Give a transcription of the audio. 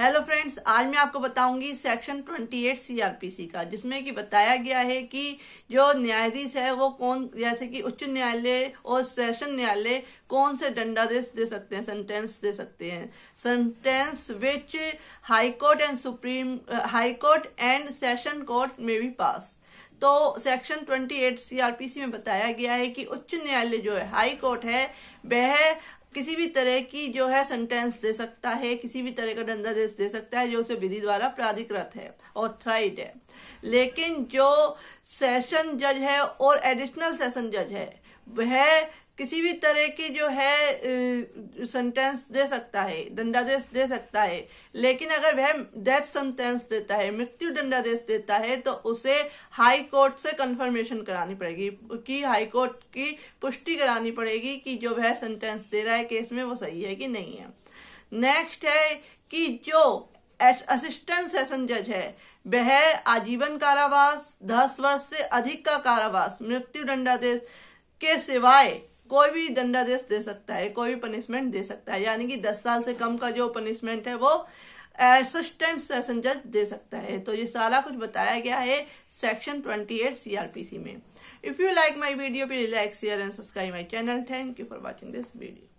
hello friends आज मैं आपको बताऊंगी सेक्शन 28 सीआरपीसी का जिसमें कि बताया गया है कि जो न्यायाधीश है वो कौन जैसे कि उच्च न्यायालय और सेशन न्यायालय कौन से दंडादेश दे सकते हैं सेंटेंस दे सकते हैं sentence which high court and supreme high court and session court में भी पास तो सेक्शन 28 सीआरपीसी में बताया गया है कि उच्च न्यायालय जो है हाई कोर्ट है वह किसी भी तरह की जो है सेंटेंस दे सकता है किसी भी तरह का दंडादेश दे सकता है जो उसे विधि द्वारा प्राधिकृत है ऑथराइड है लेकिन जो सेशन जज है और एडिशनल सेशन जज है वह किसी भी तरह की जो है सेंटेंस दे सकता है दंडादेश दे सकता है लेकिन अगर वह डेथ सेंटेंस देता है मृत्यु दंडादेश देता है तो उसे हाई कोर्ट से कंफर्मेशन करानी पड़ेगी कि हाई कोर्ट की पुष्टि करानी पड़ेगी कि जो वह सेंटेंस दे रहा है केस में वो सही है कि नहीं है नेक्स्ट है कि जो असिस्टेंट सेशन जज है वह आजीवन कारावास दस वर्ष से अधिक का कारावास मृत्यु दंडादेश के सिवाय कोई भी दंडादेश दे सकता है कोई भी पनिशमेंट दे सकता है यानी कि दस साल से कम का जो पनिशमेंट है वो असिस्टेंट सेशन जज दे सकता है तो ये सारा कुछ बताया गया है सेक्शन 28 सीआरपीसी में if you like my video please like share and subscribe my channel thank you for watching this video